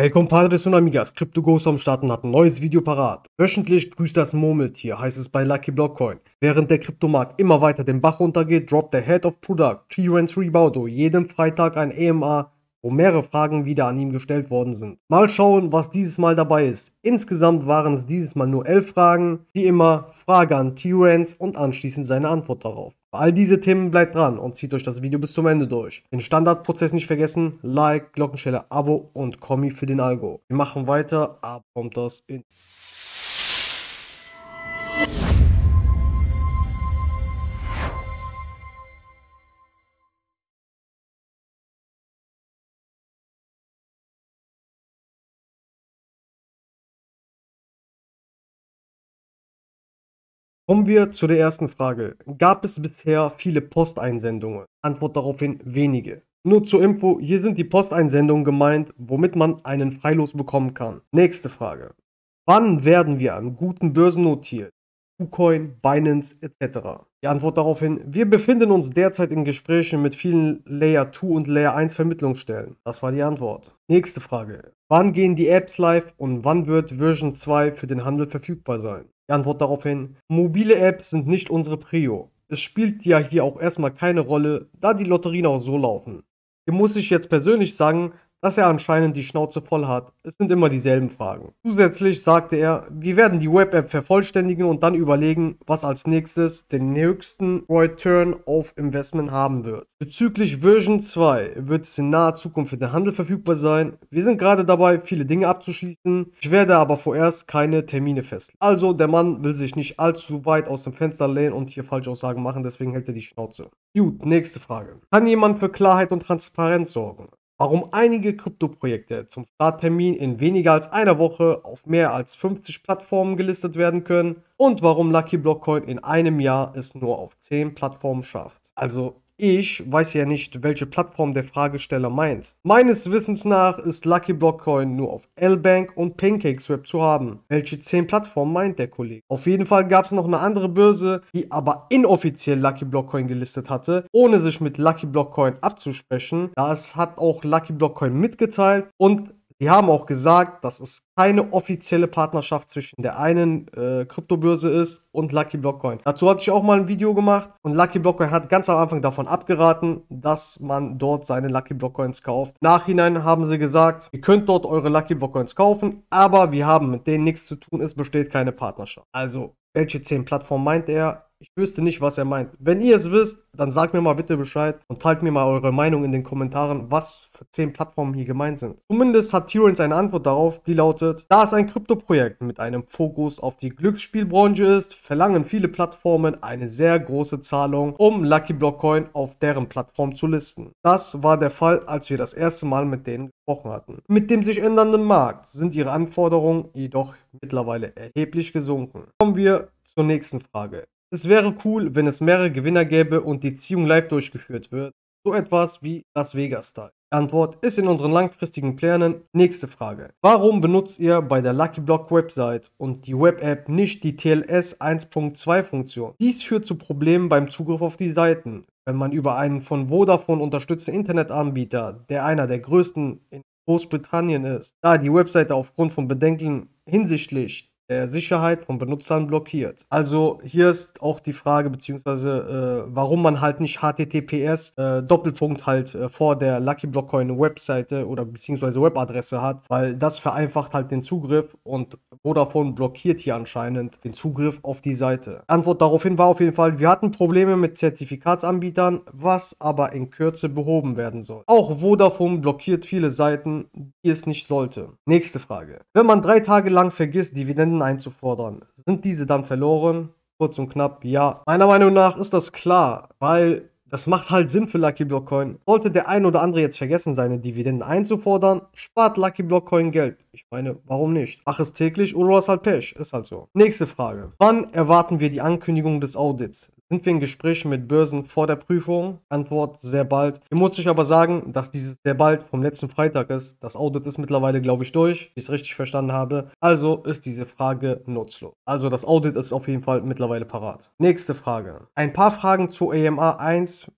Hey Compadres und Amigas, CryptoGhost am Start und hat ein neues Video parat. Wöchentlich grüßt das Murmeltier, heißt es bei Lucky Blockcoin. Während der Kryptomarkt immer weiter den Bach runtergeht, droppt der Head of Product, T-Rance Ribaudo, jeden Freitag ein EMA, wo mehrere Fragen wieder an ihm gestellt worden sind. Mal schauen, was dieses Mal dabei ist. Insgesamt waren es dieses Mal nur elf Fragen, wie immer Frage an T-Rance und anschließend seine Antwort darauf all diese Themen bleibt dran und zieht euch das Video bis zum Ende durch. Den Standardprozess nicht vergessen, Like, Glockenstelle, Abo und Kommi für den Algo. Wir machen weiter, ab kommt das in. Kommen wir zu der ersten Frage. Gab es bisher viele Posteinsendungen? Antwort daraufhin wenige. Nur zur Info, hier sind die Posteinsendungen gemeint, womit man einen Freilos bekommen kann. Nächste Frage. Wann werden wir an guten Börsen notiert? KuCoin, Binance etc. Die Antwort daraufhin, wir befinden uns derzeit in Gesprächen mit vielen Layer 2 und Layer 1 Vermittlungsstellen. Das war die Antwort. Nächste Frage. Wann gehen die Apps live und wann wird Version 2 für den Handel verfügbar sein? Die Antwort daraufhin, mobile Apps sind nicht unsere Prio. Es spielt ja hier auch erstmal keine Rolle, da die Lotterien auch so laufen. Hier muss ich jetzt persönlich sagen, dass er anscheinend die Schnauze voll hat. Es sind immer dieselben Fragen. Zusätzlich sagte er, wir werden die Web-App vervollständigen und dann überlegen, was als nächstes den höchsten Return of Investment haben wird. Bezüglich Version 2 wird es in naher Zukunft für den Handel verfügbar sein. Wir sind gerade dabei, viele Dinge abzuschließen. Ich werde aber vorerst keine Termine festlegen. Also, der Mann will sich nicht allzu weit aus dem Fenster lehnen und hier Falschaussagen machen, deswegen hält er die Schnauze. Gut, nächste Frage. Kann jemand für Klarheit und Transparenz sorgen? warum einige Kryptoprojekte zum Starttermin in weniger als einer Woche auf mehr als 50 Plattformen gelistet werden können und warum Lucky Blockcoin in einem Jahr es nur auf 10 Plattformen schafft. Also ich weiß ja nicht, welche Plattform der Fragesteller meint. Meines Wissens nach ist Lucky Blockcoin nur auf L-Bank und PancakeSwap zu haben. Welche 10 Plattformen meint der Kollege? Auf jeden Fall gab es noch eine andere Börse, die aber inoffiziell Lucky Blockcoin gelistet hatte, ohne sich mit Lucky Blockcoin abzusprechen. Das hat auch Lucky Blockcoin mitgeteilt und die haben auch gesagt, dass es keine offizielle Partnerschaft zwischen der einen äh, Kryptobörse ist und Lucky Blockcoin. Dazu hatte ich auch mal ein Video gemacht und Lucky Blockcoin hat ganz am Anfang davon abgeraten, dass man dort seine Lucky Blockcoins kauft. Nachhinein haben sie gesagt, ihr könnt dort eure Lucky Blockcoins kaufen, aber wir haben mit denen nichts zu tun, es besteht keine Partnerschaft. Also, welche 10 Plattformen meint er? Ich wüsste nicht, was er meint. Wenn ihr es wisst, dann sagt mir mal bitte Bescheid und teilt mir mal eure Meinung in den Kommentaren, was für 10 Plattformen hier gemeint sind. Zumindest hat Tyrants eine Antwort darauf, die lautet, da es ein Kryptoprojekt mit einem Fokus auf die Glücksspielbranche ist, verlangen viele Plattformen eine sehr große Zahlung, um Lucky Block Coin auf deren Plattform zu listen. Das war der Fall, als wir das erste Mal mit denen gesprochen hatten. Mit dem sich ändernden Markt sind ihre Anforderungen jedoch mittlerweile erheblich gesunken. Kommen wir zur nächsten Frage. Es wäre cool, wenn es mehrere Gewinner gäbe und die Ziehung live durchgeführt wird. So etwas wie Las Vegas-Style. Antwort ist in unseren langfristigen Plänen. Nächste Frage. Warum benutzt ihr bei der Lucky Block Website und die Web-App nicht die TLS 1.2 Funktion? Dies führt zu Problemen beim Zugriff auf die Seiten. Wenn man über einen von Vodafone unterstützten Internetanbieter, der einer der größten in Großbritannien ist, da die Webseite aufgrund von Bedenken hinsichtlich der Sicherheit von Benutzern blockiert. Also hier ist auch die Frage, beziehungsweise äh, warum man halt nicht HTTPS äh, Doppelpunkt halt äh, vor der Lucky Blockcoin Webseite oder beziehungsweise Webadresse hat, weil das vereinfacht halt den Zugriff und Vodafone blockiert hier anscheinend den Zugriff auf die Seite. Antwort daraufhin war auf jeden Fall, wir hatten Probleme mit Zertifikatsanbietern, was aber in Kürze behoben werden soll. Auch Vodafone blockiert viele Seiten, die es nicht sollte. Nächste Frage. Wenn man drei Tage lang vergisst, Dividenden Spenden einzufordern. Sind diese dann verloren? Kurz und knapp, ja. Meiner Meinung nach ist das klar, weil das macht halt Sinn für Lucky Block Coin. Sollte der ein oder andere jetzt vergessen, seine Dividenden einzufordern, spart Lucky Block Coin Geld. Ich meine, warum nicht? Mach es täglich oder du hast halt Pech. Ist halt so. Nächste Frage. Wann erwarten wir die Ankündigung des Audits? Sind wir in Gesprächen mit Börsen vor der Prüfung? Antwort sehr bald. Hier muss ich aber sagen, dass dieses sehr bald vom letzten Freitag ist. Das Audit ist mittlerweile, glaube ich, durch, wie ich es richtig verstanden habe. Also ist diese Frage nutzlos. Also das Audit ist auf jeden Fall mittlerweile parat. Nächste Frage. Ein paar Fragen zu EMA 1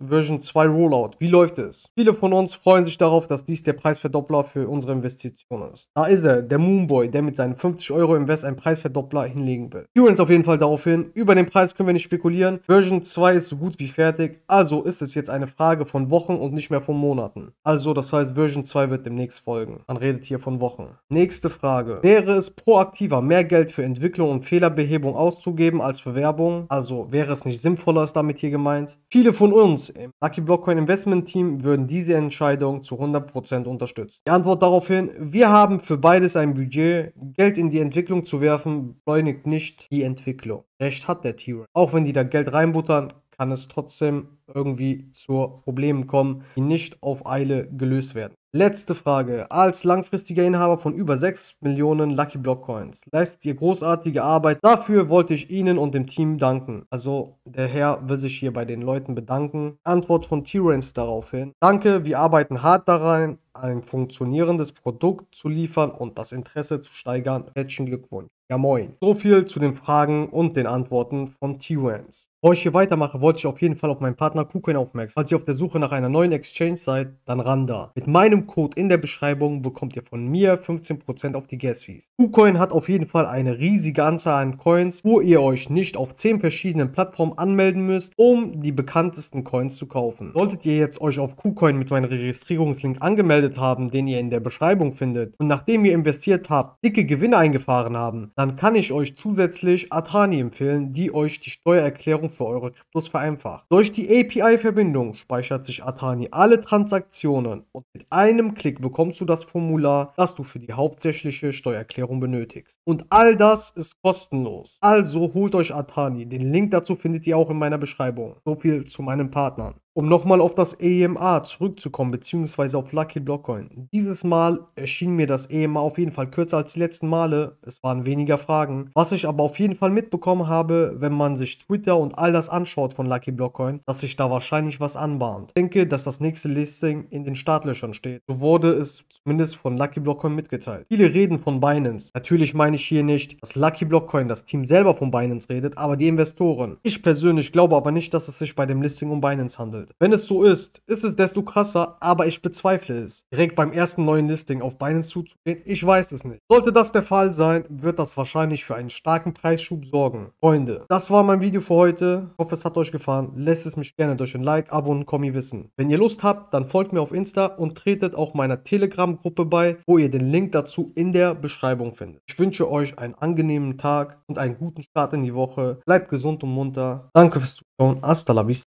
Version 2 Rollout. Wie läuft es? Viele von uns freuen sich darauf, dass dies der Preisverdoppler für unsere Investition ist. Da ist er, der Moonboy, der mit seinen 50 Euro Invest einen Preisverdoppler hinlegen will. Currents auf jeden Fall darauf hin, über den Preis können wir nicht spekulieren. Version 2 ist so gut wie fertig, also ist es jetzt eine Frage von Wochen und nicht mehr von Monaten. Also, das heißt, Version 2 wird demnächst folgen. Man redet hier von Wochen. Nächste Frage. Wäre es proaktiver, mehr Geld für Entwicklung und Fehlerbehebung auszugeben als für Werbung? Also, wäre es nicht sinnvoller, ist damit hier gemeint? Viele von uns im Lucky Blockcoin Investment Team würden diese Entscheidung zu 100% unterstützen. Die Antwort daraufhin, wir haben für beides ein Budget. Geld in die Entwicklung zu werfen, beschleunigt nicht die Entwicklung. Recht hat der T-Rex. Auch wenn die da Geld reinbuttern, kann es trotzdem irgendwie zu Problemen kommen, die nicht auf Eile gelöst werden. Letzte Frage. Als langfristiger Inhaber von über 6 Millionen Lucky Block Coins leistet ihr großartige Arbeit. Dafür wollte ich Ihnen und dem Team danken. Also, der Herr will sich hier bei den Leuten bedanken. Antwort von T-Rance daraufhin. Danke, wir arbeiten hart daran, ein funktionierendes Produkt zu liefern und das Interesse zu steigern. Herzlichen Glückwunsch. Ja moin. So viel zu den Fragen und den Antworten von T-Rance. Bevor ich hier weitermache, wollte ich auf jeden Fall auf meinen Partner Partner KuCoin aufmerksam. Falls ihr auf der Suche nach einer neuen Exchange seid, dann ran da. Mit meinem Code in der Beschreibung bekommt ihr von mir 15% auf die Gas-Fees. KuCoin hat auf jeden Fall eine riesige Anzahl an Coins, wo ihr euch nicht auf 10 verschiedenen Plattformen anmelden müsst, um die bekanntesten Coins zu kaufen. Solltet ihr jetzt euch auf KuCoin mit meinem Registrierungslink angemeldet haben, den ihr in der Beschreibung findet, und nachdem ihr investiert habt, dicke Gewinne eingefahren haben, dann kann ich euch zusätzlich Atani empfehlen, die euch die Steuererklärung für eure Kryptos vereinfacht. Durch die API-Verbindung speichert sich Atani alle Transaktionen und mit einem Klick bekommst du das Formular, das du für die hauptsächliche Steuererklärung benötigst. Und all das ist kostenlos. Also holt euch Atani. Den Link dazu findet ihr auch in meiner Beschreibung. So viel zu meinen Partnern. Um nochmal auf das EMA zurückzukommen, beziehungsweise auf Lucky Blockcoin. Dieses Mal erschien mir das EMA auf jeden Fall kürzer als die letzten Male. Es waren weniger Fragen. Was ich aber auf jeden Fall mitbekommen habe, wenn man sich Twitter und all das anschaut von Lucky Blockcoin, dass sich da wahrscheinlich was anbahnt. Ich denke, dass das nächste Listing in den Startlöchern steht. So wurde es zumindest von Lucky Blockcoin mitgeteilt. Viele reden von Binance. Natürlich meine ich hier nicht, dass Lucky Blockcoin, das Team selber von Binance redet, aber die Investoren. Ich persönlich glaube aber nicht, dass es sich bei dem Listing um Binance handelt gewechselt. Wenn es so ist, ist es desto krasser, aber ich bezweifle es. Direkt beim ersten neuen Listing auf Binance zuzugehen, ich weiß es nicht. Sollte das der Fall sein, wird das wahrscheinlich für einen starken Preisschub sorgen. Freunde, das war mein Video für heute. Ich hoffe, es hat euch gefallen. Lasst es mich gerne durch ein Like, Abo und Kommi wissen. Wenn ihr Lust habt, dann folgt mir auf Insta und tretet auch meiner Telegram-Gruppe bei, wo ihr den Link dazu in der Beschreibung findet. Ich wünsche euch einen angenehmen Tag und einen guten Start in die Woche. Bleibt gesund und munter. Danke fürs Zuschauen. Hasta la vista.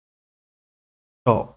top